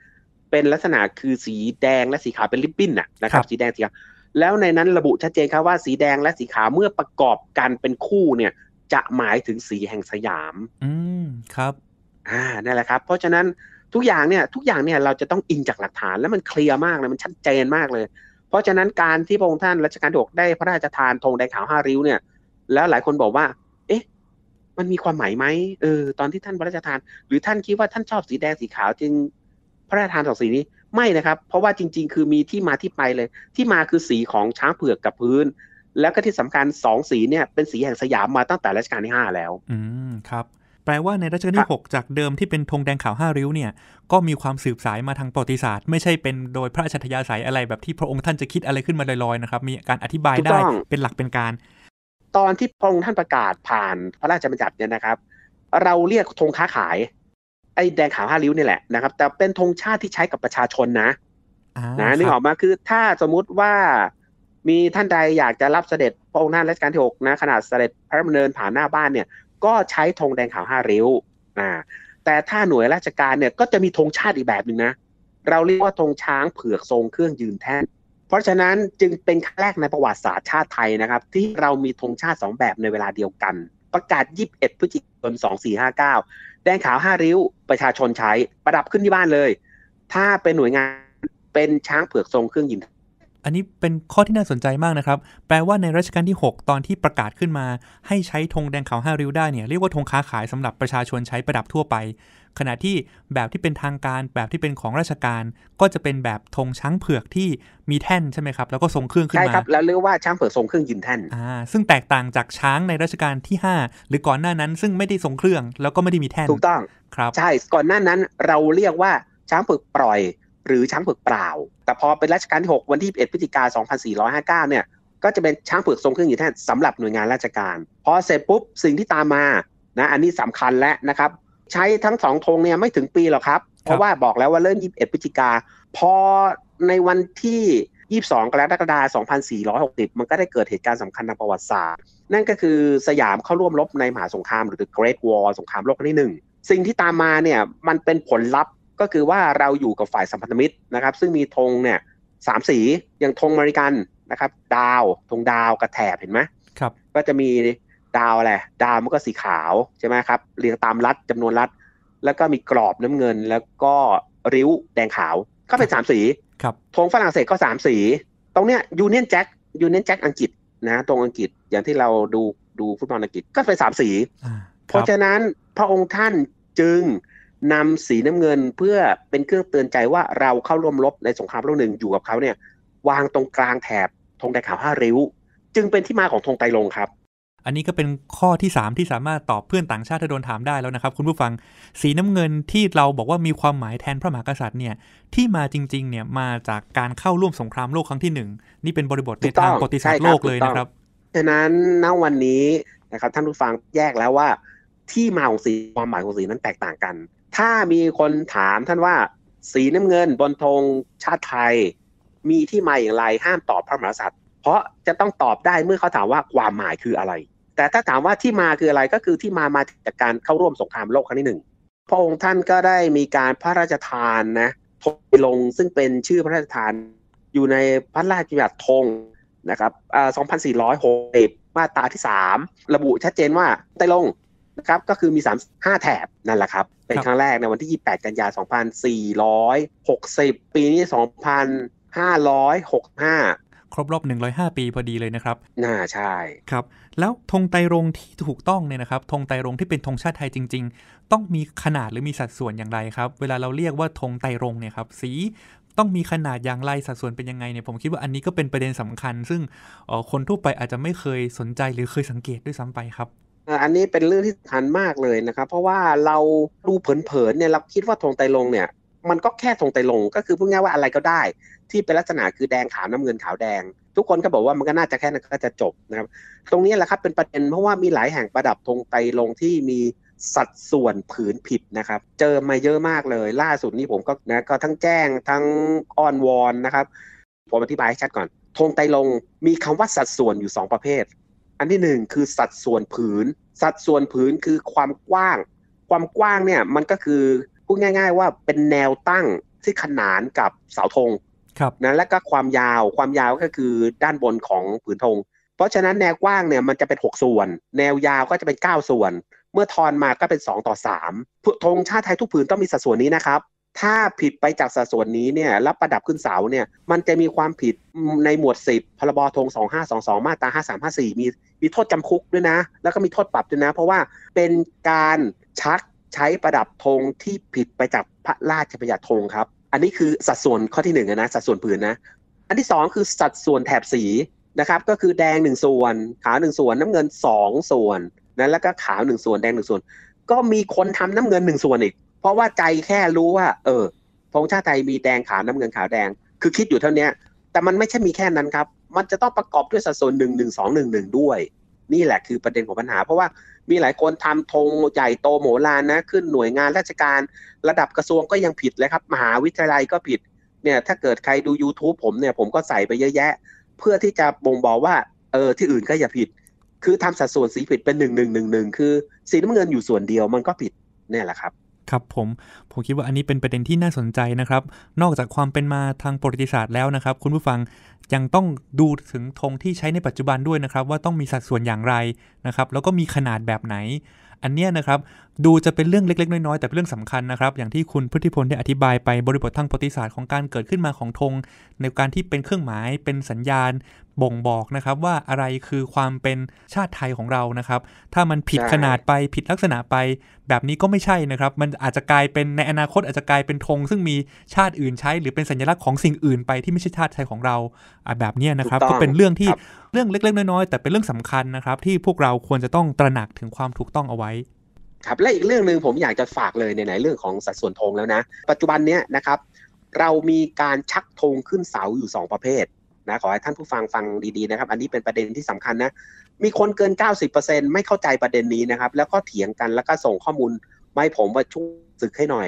เป็นลักษณะคือสีแดงและสีขาวเป็นริบบิ้นนะนะครับ สีแดงสีขาวแล้วในนั้นระบุชัดเจนครับว่าสีแดงและสีขาว เมื่อประกอบกันเป็นคู่เนี่ย จะหมายถึงสีแห่งสยาม อืมครับ อ่านั่นแหละครับ เพราะฉะนั้นทุกอย่างเนี่ยทุกอย่างเนี่ยเราจะต้องอิงจากหลักฐานแล้วมันเคลียร์มากเลยมันชัดเจนมากเลย เพราะฉะนั้นการที่พระองค์ท่านรัชกาลที่หกได้พระราชทานธงแดงขาวห้าริ้ว เนี่ยแล้ว หลายคนบอกว่า เอ๊ะ มันมีความหมายไหมเออ ตอนที่ท่านพระราชทาน หรือท่านคิดว่าท่านชอบสีแดงสีขาวจึงพระราชทานศักดิ์ศรีนี้ไม่นะครับเพราะว่าจริงๆ คือมีที่มาที่ไปเลย ที่มาคือสีของช้างเผือกกับพื้น แล้วก็ที่สำคัญสองสีเนี่ยเป็นสีแห่งสยามมาตั้งแต่รัชกาลที่ห้าแล้ว อืมครับแปลว่าในรัชกาลที่6จากเดิมที่เป็นธงแดงขาวห้าริ้วเนี่ยก็มีความสืบสายมาทางประวัติศาสตร์ไม่ใช่เป็นโดยพระราชทยาสายอะไรแบบที่พระองค์ท่านจะคิดอะไรขึ้นมาลอยๆนะครับมีการอธิบายได้เป็นหลักเป็นการ ตอนที่พระองค์ท่านประกาศผ่านพระราชบัญญัติเนี่ยนะครับ เราเรียกธงค้าขายไอ้แดงขาวห้าริ้วนี่แหละนะครับ แต่เป็นธงชาติที่ใช้กับประชาชนนะนะนึกออกมาคือถ้าสมมุติว่ามีท่านใดอยากจะรับเสด็จพระองค์ท่านรัชกาลที่หกนะขนาดเสด็จพระมำเนินผ่านหน้าบ้านเนี่ย ก็ใช้ธงแดงขาวห้าริ้วอ่าแต่ถ้าหน่วยราชการเนี่ย ก็จะมีธงชาติอีกแบบหนึ่งนะ เราเรียกว่าธงช้างเผือกทรงเครื่องยืนแท่นเพราะฉะนั้นจึงเป็นครั้งแรกในประวัติศาสตร์ชาติไทยนะครับ ที่เรามีธงชาติสองแบบในเวลาเดียวกันประกาศ 21พฤศจิกายน2459 แดงขาว 5 ริ้ว ประชาชนใช้ประดับขึ้นที่บ้านเลย ถ้าเป็นหน่วยงานเป็นช้างเผือกทรงเครื่องยิน อันนี้เป็นข้อที่น่าสนใจมากนะครับ แปลว่าในรัชกาลที่ 6 ตอนที่ประกาศขึ้นมา ให้ใช้ธงแดงขาวห้าริ้วได้เนี่ยเรียกว่าธงค้าขายสำหรับประชาชนใช้ประดับทั่วไปขณะที่แบบที่เป็นทางการแบบที่เป็นของราชการก็จะเป็นแบบธงช้างเผือกที่มีแท่นใช่ไหมครับแล้วก็ทรงเครื่องขึ้นมาใช่ครับแล้วเรียกว่าช้างเผือกทรงเครื่องยืนแท่นอ่าซึ่งแตกต่างจากช้างในราชการที่ 5 หรือก่อนหน้านั้นซึ่งไม่ได้ทรงเครื่อง แล้วก็ไม่ได้มีแท่นถูกต้องครับ ใช่ ก่อนหน้านั้นเราเรียกว่าช้างเผือกปล่อย หรือช้างเผือกเปล่า แต่พอเป็นรัชกาลที่6วันที่1พฤศจิกา2459เนี่ยก็จะเป็นช้างเผือกทรงเครื่องอยู่แท่นสำหรับหน่วยงานราชการ พอ เสร็จปุ๊บสิ่งที่ตามมานะ อันนี้สำคัญและนะครับใช้ทั้งสองธงเนี่ยไม่ถึงปีหรอกครับ เพราะว่าบอกแล้วว่าเริ่ม21พฤศจิกาพอในวันที่22กรกฎาคม2460 มันก็ได้เกิดเหตุการณ์สำคัญทางประวัติศาสตร์ นั่นก็คือสยามเข้าร่วมรบในมหาสงครามหรือเกร Great War สงครามโลกครั้งที่หนึ่ง สิ่งที่ตามมาเนี่ยมันเป็นผลลัพธ์ก็คือว่าเราอยู่กับฝ่ายสัมพันธมิตรนะครับ ซึ่งมีธงเนี่ยสามสีอย่างธงอเมริกันนะครับดาวธงดาวกระแถบเห็นไหมครับ ก็จะมีดาวแหละดาวมันก็สีขาว ใช่ไหมครับ เรียงตามรัดจำนวนรัด แล้วก็มีกรอบน้ำเงิน แล้วก็ริ้วแดงขาว ก็เป็นสามสี ครับธงฝรั่งเศสก็สามสี ตรงเนี้ยยูเนียนแจ็คยูเนียนแจ็คอังกฤษนะตรงอังกฤษ อย่างที่เราดูดูฟุตบอลอังกฤษก็เป็นสามสี เพราะฉะนั้นพระองค์ท่านจึงนำสีน้ำเงินเพื่อเป็นเครื่องเตือนใจว่าเราเข้าร่วมรบในสงครามโลกหนึ่งอยู่กับเขาเนี่ยวางตรงกลางแถบธงแดงขาวห้าริ้วจึงเป็นที่มาของธงไตรลงครับอันนี้ก็เป็นข้อที่ 3 ที่สามารถตอบเพื่อนต่างชาติถ้าโดนถามได้แล้วนะครับ คุณผู้ฟังสีน้ำเงินที่เราบอกว่ามีความหมายแทนพระมหากษัตริย์เนี่ยที่มาจริงๆเนี่ยมาจากการเข้าร่วมสงครามโลกครั้งที่1นี่เป็นบริบทในทางประวัติศาสตร์โลกเลยนะครับ ฉะนั้นณวันนี้นะครับท่านผู้ฟังแยกแล้วว่าที่มาของสีความหมายของสีนั้นแตกต่างกัน ถ้ามีคนถามท่านว่าสีน้ำเงินบนธงชาติไทย มีที่มาอย่างไรห้ามตอบพระมหากษัตริย์ เพราะจะต้องตอบได้เมื่อเขาถามว่าความหมายคืออะไรแต่ถ้าถามว่าที่มาคืออะไรก็คือที่มามาจากการเข้าร่วมสงครามโลกครั้งที่หนึ่งพระองค์ท่านก็ได้มีการพระราชทานนะธงลงซึ่งเป็นชื่อพระราชทานอยู่ในพระราชบัญญัติธงนะครับ 2460 มาตราที่ 3 ระบุชัดเจนว่าไตลงนะครับก็คือมี 3 5 แถบนั่นแหละครับ เป็นครั้งแรกในวันที่ 28 กันยายน 2460 ปีนี้ 2565ครบรอบ 105 ปี พอดีเลยนะครับ น่าใช่ ครับ แล้วธงไตรงที่ถูกต้องเนี่ยนะครับ ธงไตรงที่เป็นธงชาติไทยจริง ๆ ต้องมีขนาดหรือมีสัดส่วนอย่างไรครับ เวลาเราเรียกว่าธงไตรงเนี่ยครับ สีต้องมีขนาดอย่างไรสัดส่วนเป็นยังไงเนี่ย ผมคิดว่าอันนี้ก็เป็นประเด็นสำคัญ ซึ่งคนทั่วไปอาจจะไม่เคยสนใจหรือเคยสังเกตด้วยซ้ำาไปครับอันนี้เป็นเรื่องที่สำคัญมากเลยนะครับ เพราะว่าเราดูเผินๆเนี่ยเราคิดว่าธงไตรงเนี่ยมันก็แค่ทงไตลง ก็คือพูดง่ายว่าอะไรก็ได้ ที่เป็นลักษณะคือแดงขาวน้ำเงินขาวแดง ทุกคนก็บอกว่ามันก็น่าจะแค่นั้นก็จะจบนะครับ ตรงนี้แหละครับเป็นประเด็นเพราะว่ามีหลายแห่งประดับธงไตลงที่มีสัดส่วนผืนผิดนะครับเจอมาเยอะมากเลย ล่าสุดนี้ผมก็นะก็ทั้งแจ้งทั้งอ้อนวอนนะครับผมอธิบายให้ชัดก่อนธงไตลงมีคำว่าสัดส่วนอยู่ 2 ประเภท อันที่ 1 คือสัดส่วนผืน สัดส่วนผืนคือความกว้าง ความกว้างเนี่ยมันก็คือพูดง่ายๆว่าเป็นแนวตั้งที่ขนานกับเสาธงนะและก็ความยาวความยาวก็คือด้านบนของผืนธง เพราะฉะนั้นแนวกว้างเนี่ยมันจะเป็น 6 ส่วน แนวยาวก็จะเป็น 9 ส่วน เมื่อทอนมาก็เป็น 2 ต่อ3ธงชาติไทยทุกผืนต้องมีสัดส่วนนี้นะครับ ถ้าผิดไปจากสัดส่วนนี้เนี่ยรับประดับขึ้นเสาเนี่ยมันจะมีความผิดในหมวด 10พรบธง 2522มาตรา5354 มีมีโทษจำคุกด้วยนะแล้วก็มีโทษปรับด้วยนะ เพราะว่าเป็นการชักใช้ประดับธงที่ผิดไปจากพระราชบัญญัติธงครับ อันนี้คือสัดส่วนข้อที่หนึ่งนะสัดส่วนผืนนะ อันที่สองคือสัดส่วนแถบสีนะครับ ก็คือแดงหนึ่งส่วน ขาวหนึ่งส่วนน้ำเงินสองส่วนนะแล้วก็ขาวหนึ่งส่วนแดงหนึ่งส่วนก็มีคนทำน้ำเงินหนึ่งส่วนอีก เพราะว่าใจแค่รู้ว่า เออธงชาติไทยมีแดงขาวน้ำเงินขาวแดง คือคิดอยู่เท่านี้แต่มันไม่ใช่มีแค่นั้นครับมันจะต้องประกอบด้วยสัดส่วนหนึ่งหนึ่งสองหนึ่งหนึ่งด้วยนี่แหละคือประเด็นของปัญหาเพราะว่ามีหลายคนทำธงใหญ่โตโหมลานนะขึ้นหน่วยงานราชการระดับกระทรวงก็ยังผิดเลยครับ มหาวิทยาลัยก็ผิดเนี่ยถ้าเกิดใครดู YouTube ผมเนี่ยผมก็ใส่ไปเยอะแยะ เพื่อที่จะบ่งบอกว่าเออที่อื่นก็อย่าผิด คือทำสัดส่วนสีผิดเป็นหนึ่งหนึ่งหนึ่งหนึ่งคือสีน้ำเงินอยู่ส่วนเดียวมันก็ผิดเนี่ยแหละครับครับผมผมคิดว่าอันนี้เป็นประเด็นที่น่าสนใจนะครับนอกจากความเป็นมาทางประวัติศาสตร์แล้วนะครับคุณผู้ฟังยังต้องดูถึงธงที่ใช้ในปัจจุบันด้วยนะครับว่าต้องมีสัดส่วนอย่างไรนะครับแล้วก็มีขนาดแบบไหน อันเนี้ยนะครับดูจะเป็นเรื่องเล็กๆน้อยๆ แต่เป็นเรื่องสำคัญนะครับอย่างที่คุณพุทธิพลได้อธิบายไปบริบททางประวัติศาสตร์ของการเกิดขึ้นมาของธง ในการที่เป็นเครื่องหมายเป็นสัญญาณบ่งบอกนะครับว่าอะไรคือความเป็นชาติไทยของเรานะครับ ถ้ามันผิดขนาดไปผิดลักษณะไป แบบนี้ก็ไม่ใช่นะครับมันอาจจะกลายเป็นในอนาคตอาจจะกลายเป็นธง ซึ่งมีชาติอื่นใช้ หรือเป็นสัญลักษณ์ของสิ่งอื่นไปที่ไม่ใช่ชาติไทยของเราแบบนี้นะครับก็เป็นเรื่องที่เรื่องเล็ก ๆ น้อยๆแต่เป็นเรื่องสำคัญนะครับที่พวกเราควรจะต้องตระหนักถึงความถูกต้องเอาไว้ครับและอีกเรื่องหนึ่งผมอยากจะฝากเลยในไหนเรื่องของสัดส่วนธงแล้วนะ ปัจจุบันเนี้ยนะครับเรามีการชักธงขึ้นเสาอยู่ 2 ประเภทนะขอให้ท่านผู้ฟังฟังดีๆนะครับ อันนี้เป็นประเด็นที่สำคัญนะ มีคนเกิน 90%ไม่เข้าใจประเด็นนี้นะครับแล้วก็เถียงกันแล้วก็ส่งข้อมูลมาให้ผมว่าช่วยศึกให้หน่อย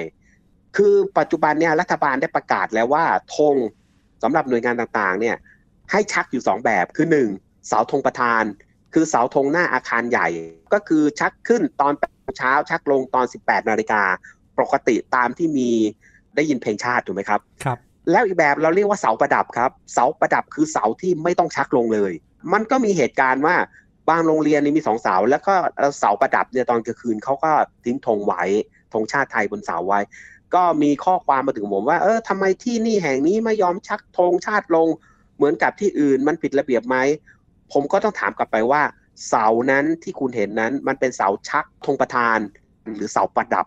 คือปัจจุบันเนี่ยรัฐบาลได้ประกาศแล้วว่าธงสำหรับหน่วยงานต่างๆ เนี่ยให้ชักอยู่ 2 แบบคือ1เสาธงประธาน คือเสาธงหน้าอาคารใหญ่ ก็คือชักขึ้นตอนเช้าชักลงตอน 18นาฬิกาปกติตามที่มีได้ยินเพลงชาติถูกไหมครับครับแล้วอีกแบบเราเรียกว่าเสาประดับครับ เสาประดับคือเสาที่ไม่ต้องชักลงเลย มันก็มีเหตุการณ์ว่าบางโรงเรียนนี่มีสองเสา แล้วก็เสาประดับเนี่ยตอนกลางคืนเขาก็ทิ้งธงไว้ธงชาติไทยบนเสาไว้ ก็มีข้อความมาถึงผมว่าเออทำไมที่นี่แห่งนี้ไม่ยอมชักธงชาติลง เหมือนกับที่อื่นมันผิดระเบียบไหมผมก็ต้องถามกลับไปว่า เสานั้นที่คุณเห็นนั้น มันเป็นเสาชักธงประธานหรือเสาประดับ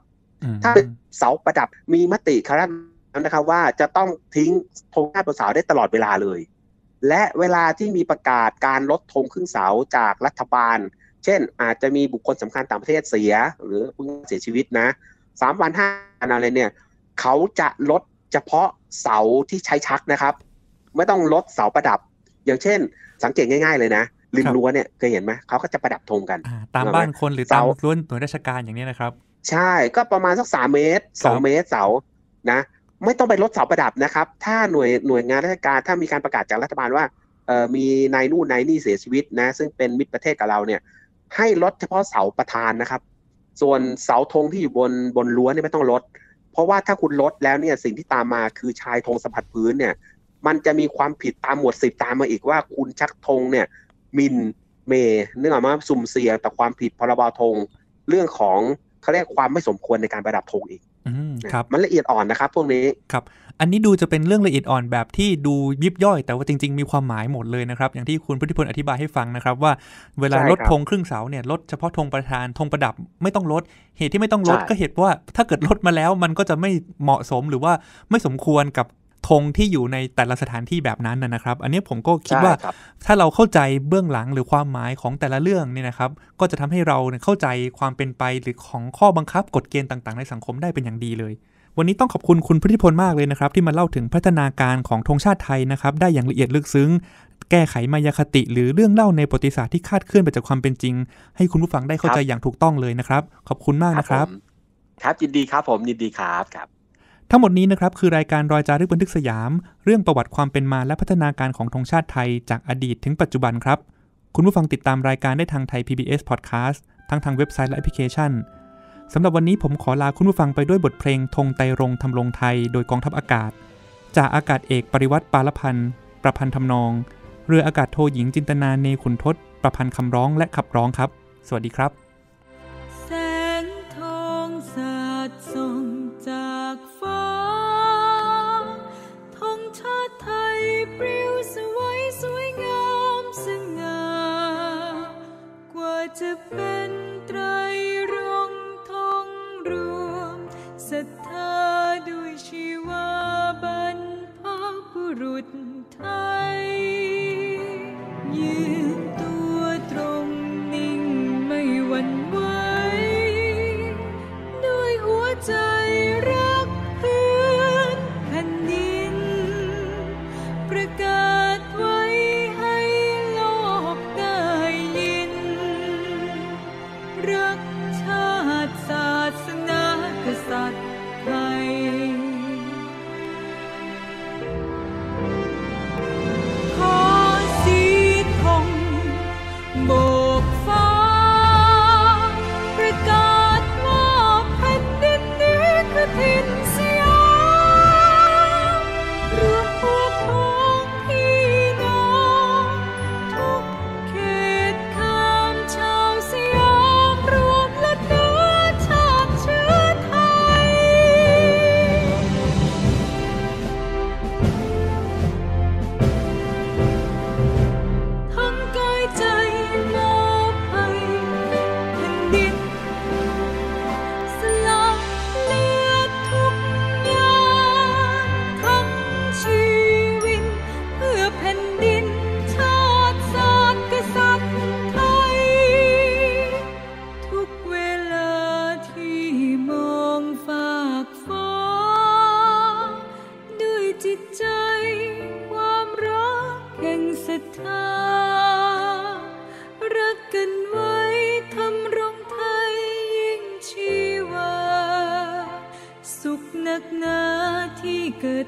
ถ้าเป็นเสาประดับมีมติคณะแล้วนะครับว่าจะต้องทิ้งธงชาติบนเสาได้ตลอดเวลาเลย และเวลาที่มีประกาศการลดธงครึ่งเสาจากรัฐบาล เช่น อาจจะมีบุคคลสำคัญต่างประเทศเสียหรือเพิ่งเสียชีวิตนะสามวันห้าวันอะไรเนี่ยเขาจะลดเฉพาะเสาที่ใช้ชักนะครับ ไม่ต้องลดเสาประดับ อย่างเช่นสังเกตง่ายๆเลยนะริมรั้วเนี่ยเคยเห็นไหมเขาก็จะประดับธงกันตามบ้านคนหรือตามรั้วหน่วยราชการอย่างนี้นะครับ ใช่ก็ประมาณสักสามเมตรสองเมตร เสานะไม่ต้องไปลดเสาประดับนะครับ ถ้าหน่วยหน่วยงานราชการถ้ามีการประกาศจากรัฐบาลว่า มีนายนู่นนายนี่เสียชีวิตนะซึ่งเป็นมิตรประเทศกับเราเนี่ยให้ลดเฉพาะเสาประธานนะครับ ส่วนเสาธงที่อยู่บนบนรั้วนี่ไม่ต้องลด เพราะว่าถ้าคุณลดแล้วเนี่ยสิ่งที่ตามมาคือชายธงสัมผัสพื้นเนี่ยมันจะมีความผิดตามหมวดสิบตามมาอีกว่าคุณชักธงเนี่ยมินเมเนื่องมาสุ่มเสี่ยงต่อความผิดพรบธงเรื่องของเขาเรียกความไม่สมควรในการประดับธงอีกครับมันละเอียดอ่อนนะครับ พวกนี้ครับ อันนี้ดูจะเป็นเรื่องละเอียดอ่อนแบบที่ดูยิบย่อยแต่ว่าจริงๆ มีความหมายหมดเลยนะครับ อย่างที่คุณพุทธิพลอธิบายให้ฟังนะครับว่าเวลาลดธงครึ่งเสาเนี่ยลดเฉพาะธงประธานธงประดับไม่ต้องลดเหตุที่ไม่ต้องลดก็เหตุว่าถ้าเกิดลดมาแล้วมันก็จะไม่เหมาะสมหรือว่าไม่สมควรกับธงที่อยู่ในแต่ละสถานที่แบบนั้นนะครับ อันนี้ผมก็คิดว่า ถ้าเราเข้าใจเบื้องหลังหรือความหมายของแต่ละเรื่องเนี่ยนะครับ ก็จะทำให้เราเข้าใจความเป็นไปหรือของข้อบังคับกฎเกณฑ์ต่างๆในสังคมได้เป็นอย่างดีเลย วันนี้ต้องขอบคุณคุณพุทธิพลมากเลยนะครับ ที่มาเล่าถึงพัฒนาการของธงชาติไทยนะครับ ได้อย่างละเอียดลึกซึ้ง แก้ไขมายาคติหรือเรื่องเล่าในประวัติศาสตร์ที่คาดเคลื่อนไปจากความเป็นจริง ให้คุณผู้ฟังได้เข้าใจอย่างถูกต้องเลยนะครับ ขอบคุณมากนะครับ ครับยินดีครับ ผมยินดีครับครับทั้งหมดนี้นะครับคือรายการรอยจารึกบันทึกสยาม เรื่องประวัติความเป็นมาและพัฒนาการของธงชาติไทยจากอดีตถึงปัจจุบันครับ คุณผู้ฟังติดตามรายการได้ทางไทย PBS Podcast ทั้งทางเว็บไซต์และแอปพลิเคชันสำหรับวันนี้ผมขอลาคุณผู้ฟังไปด้วยบทเพลงธงไตรงทำรงไทยโดยกองทัพอากาศ จากอากาศเอกปริวัติปาลพันธ์ประพันธ์ทำนองเรืออากาศโทหญิงจินตนาเนขุนทศประพันธ์คำร้องและขับร้องครับ สวัสดีครับจะเป็นไตรรงทองรวมศรัทธาด้วยชีวาบรรพบุรุษไทย ยืนศรัทธารักกันไว้ทำรงไทยยิ่งชีวาสุขนักหนาที่เกิด